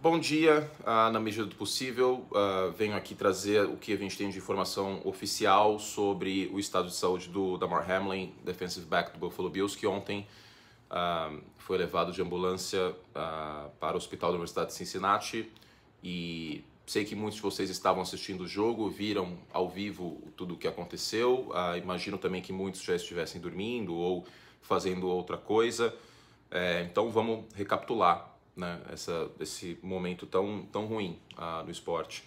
Bom dia, ah, na medida do possível, ah, venho aqui trazer o que a gente tem de informação oficial sobre o estado de saúde do Damar Hamlin, defensive back do Buffalo Bills, que ontem ah, foi levado de ambulância para o Hospital da Universidade de Cincinnati e sei que muitos de vocês estavam assistindo o jogo, viram ao vivo tudo o que aconteceu, imagino também que muitos já estivessem dormindo ou fazendo outra coisa, é, então vamos recapitular né? Essa, esse momento tão, tão ruim uh, no esporte.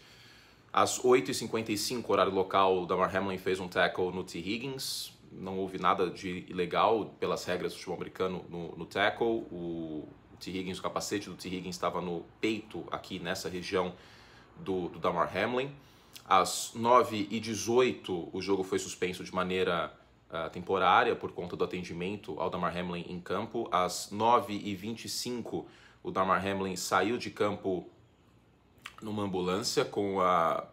Às 8h55, horário local, Damar Hamlin fez um tackle no T. Higgins. Não houve nada de ilegal pelas regras do futebol americano no, no tackle. O, o T. Higgins, o capacete do T. Higgins estava no peito aqui nessa região do, do Damar Hamlin. Às 9h18, o jogo foi suspenso de maneira uh, temporária por conta do atendimento ao Damar Hamlin em campo. Às 9h25, o Damar Hamlin saiu de campo numa ambulância com a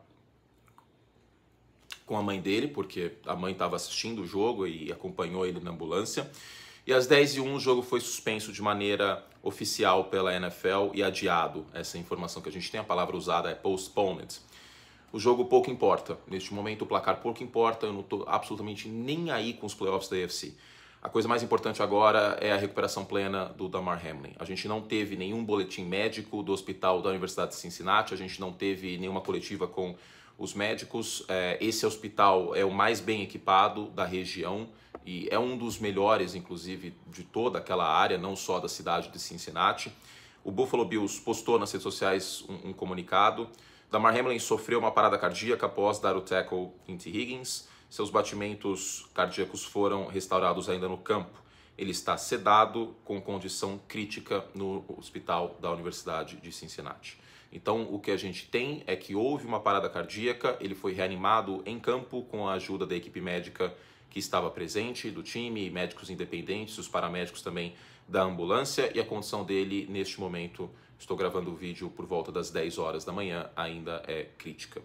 com a mãe dele, porque a mãe estava assistindo o jogo e acompanhou ele na ambulância. E às 10 e 1 o jogo foi suspenso de maneira oficial pela NFL e adiado. Essa é informação que a gente tem, a palavra usada é postponed. O jogo pouco importa. Neste momento o placar pouco importa, eu não estou absolutamente nem aí com os playoffs da UFC. A coisa mais importante agora é a recuperação plena do Damar Hamlin. A gente não teve nenhum boletim médico do hospital da Universidade de Cincinnati, a gente não teve nenhuma coletiva com os médicos. É, esse hospital é o mais bem equipado da região e é um dos melhores, inclusive, de toda aquela área, não só da cidade de Cincinnati. O Buffalo Bills postou nas redes sociais um, um comunicado. Damar Hamlin sofreu uma parada cardíaca após dar o tackle em T. Higgins. Seus batimentos cardíacos foram restaurados ainda no campo. Ele está sedado com condição crítica no hospital da Universidade de Cincinnati. Então, o que a gente tem é que houve uma parada cardíaca, ele foi reanimado em campo com a ajuda da equipe médica que estava presente, do time, médicos independentes, os paramédicos também da ambulância, e a condição dele neste momento, estou gravando o vídeo por volta das 10 horas da manhã, ainda é crítica.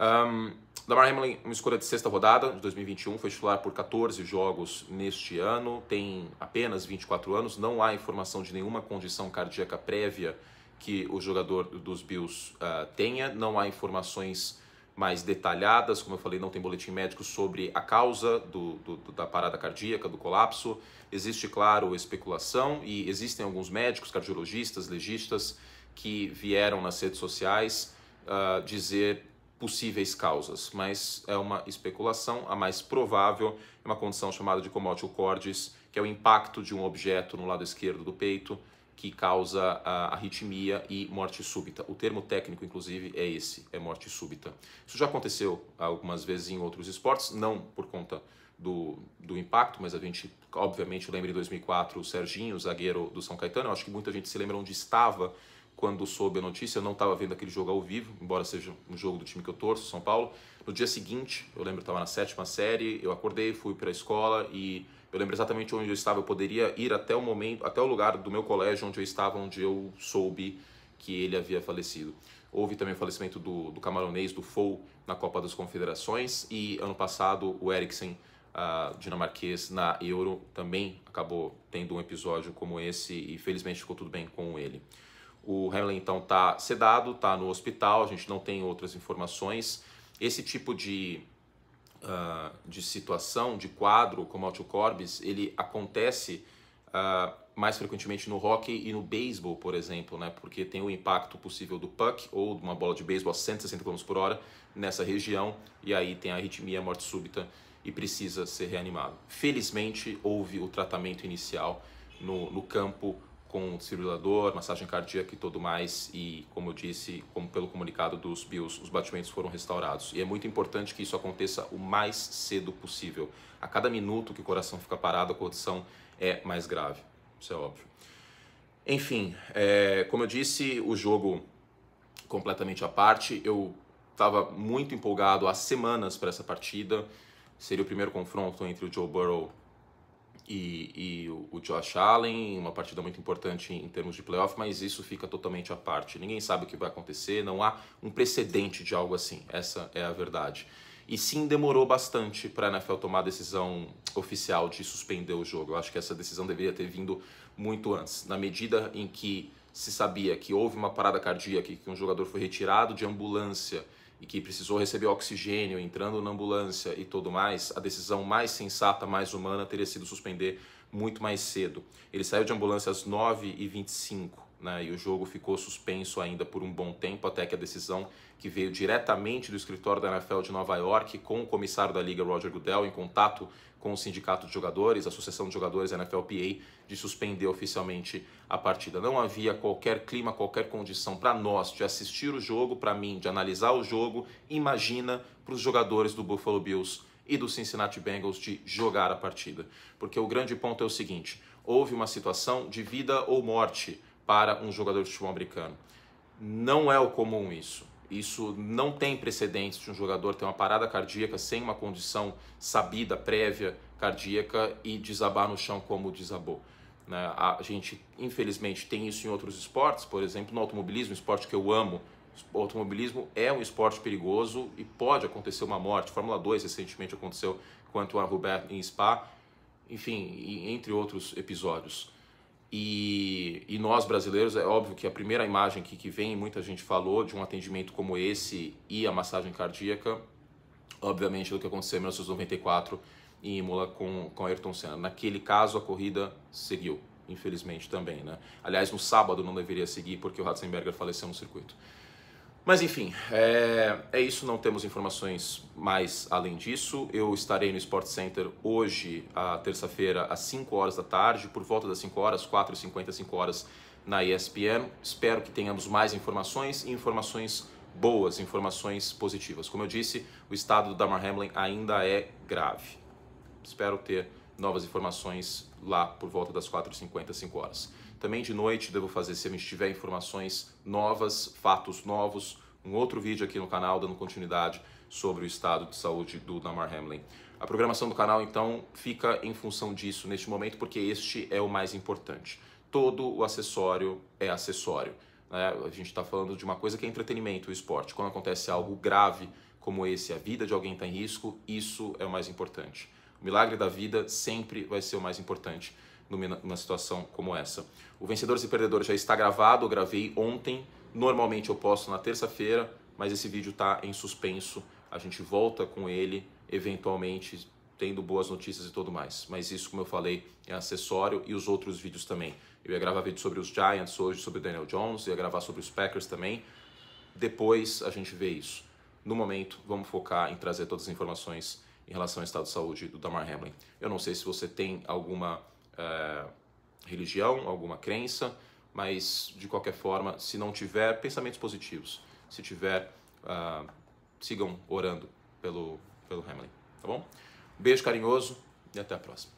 Um, Lamar Hamlin, uma escolha de sexta rodada de 2021, foi titular por 14 jogos neste ano, tem apenas 24 anos, não há informação de nenhuma condição cardíaca prévia que o jogador dos Bills uh, tenha, não há informações mais detalhadas, como eu falei, não tem boletim médico sobre a causa do, do, da parada cardíaca, do colapso. Existe, claro, especulação e existem alguns médicos, cardiologistas, legistas que vieram nas redes sociais uh, dizer possíveis causas, mas é uma especulação. A mais provável é uma condição chamada de comotio cordis, que é o impacto de um objeto no lado esquerdo do peito que causa a arritmia e morte súbita. O termo técnico, inclusive, é esse, é morte súbita. Isso já aconteceu algumas vezes em outros esportes, não por conta do, do impacto, mas a gente, obviamente, lembra em 2004 o Serginho, zagueiro do São Caetano. Eu acho que muita gente se lembra onde estava quando soube a notícia, eu não estava vendo aquele jogo ao vivo, embora seja um jogo do time que eu torço, São Paulo. No dia seguinte, eu lembro que estava na sétima série, eu acordei, fui para a escola e eu lembro exatamente onde eu estava. Eu poderia ir até o momento, até o lugar do meu colégio onde eu estava, onde eu soube que ele havia falecido. Houve também o falecimento do, do camaronês, do Fou, na Copa das Confederações e ano passado o Eriksen uh, dinamarquês na Euro também acabou tendo um episódio como esse e felizmente ficou tudo bem com ele. O Hamlin então está sedado, está no hospital, a gente não tem outras informações. Esse tipo de, uh, de situação, de quadro, como altiocorbis, ele acontece uh, mais frequentemente no hockey e no beisebol, por exemplo, né? porque tem o impacto possível do puck ou de uma bola de beisebol a 160 km por hora nessa região, e aí tem a arritmia, a morte súbita e precisa ser reanimado. Felizmente, houve o tratamento inicial no, no campo com desfibrilador, massagem cardíaca e tudo mais. E, como eu disse, como pelo comunicado dos BIOS, os batimentos foram restaurados. E é muito importante que isso aconteça o mais cedo possível. A cada minuto que o coração fica parado, a condição é mais grave. Isso é óbvio. Enfim, é, como eu disse, o jogo completamente à parte. Eu estava muito empolgado há semanas para essa partida. Seria o primeiro confronto entre o Joe Burrow e, e o, Josh Allen, uma partida muito importante em, em termos de playoff, mas isso fica totalmente à parte. Ninguém sabe o que vai acontecer, não há um precedente de algo assim, essa é a verdade. E sim, demorou bastante para a NFL tomar a decisão oficial de suspender o jogo. Eu acho que essa decisão deveria ter vindo muito antes, na medida em que se sabia que houve uma parada cardíaca, que um jogador foi retirado de ambulância e que precisou receber oxigênio entrando na ambulância e tudo mais, a decisão mais sensata, mais humana teria sido suspender muito mais cedo. Ele saiu de ambulância às 9h25 né, e o jogo ficou suspenso ainda por um bom tempo, até que a decisão que veio diretamente do escritório da NFL de Nova York, com o comissário da liga Roger Goodell, em contato com o sindicato de jogadores, a Associação de Jogadores NFLPA, de suspender oficialmente a partida. Não havia qualquer clima, qualquer condição para nós de assistir o jogo, para mim de analisar o jogo, imagina para os jogadores do Buffalo Bills e do Cincinnati Bengals de jogar a partida. Porque o grande ponto é o seguinte: houve uma situação de vida ou morte para um jogador de futebol americano. Não é o comum isso. Isso não tem precedentes de um jogador ter uma parada cardíaca sem uma condição sabida, prévia, cardíaca e desabar no chão como desabou. Né? A gente, infelizmente, tem isso em outros esportes, por exemplo, no automobilismo, esporte que eu amo. O automobilismo é um esporte perigoso e pode acontecer uma morte. Fórmula 2 recentemente aconteceu com Antoine Hubert em Spa, enfim, entre outros episódios. E, e, nós brasileiros, é óbvio que a primeira imagem que, que vem, muita gente falou de um atendimento como esse e a massagem cardíaca, obviamente, do que aconteceu em 1994 em Imola com, com Ayrton Senna. Naquele caso, a corrida seguiu, infelizmente também. Né? Aliás, no sábado não deveria seguir porque o Ratzenberger faleceu no circuito. Mas enfim, é, é, isso, não temos informações mais além disso. Eu estarei no Sport Center hoje, a terça-feira, às 5 horas da tarde, por volta das 5 horas, 4h50, 5 horas na ESPN. Espero que tenhamos mais informações e informações boas, informações positivas. Como eu disse, o estado do Damar Hamlin ainda é grave. Espero ter novas informações lá por volta das 4h50, 5 horas. Também de noite devo fazer, se eu tiver informações novas, fatos novos, um outro vídeo aqui no canal dando continuidade sobre o estado de saúde do Damar Hamlin. A programação do canal então fica em função disso neste momento, porque este é o mais importante. Todo o acessório é acessório. Né? A gente está falando de uma coisa que é entretenimento, o esporte. Quando acontece algo grave como esse, a vida de alguém está em risco, isso é o mais importante. O milagre da vida sempre vai ser o mais importante numa situação como essa. O Vencedores e Perdedores já está gravado, eu gravei ontem. Normalmente eu posto na terça-feira, mas esse vídeo está em suspenso. A gente volta com ele, eventualmente tendo boas notícias e tudo mais. Mas isso, como eu falei, é acessório e os outros vídeos também. Eu ia gravar vídeo sobre os Giants hoje, sobre o Daniel Jones, ia gravar sobre os Packers também. Depois a gente vê isso. No momento, vamos focar em trazer todas as informações em relação ao estado de saúde do Damar Hamlin. Eu não sei se você tem alguma eh, religião, alguma crença, mas de qualquer forma, se não tiver, pensamentos positivos. Se tiver, ah, sigam orando pelo, pelo Hamlin, tá bom? Beijo carinhoso e até a próxima.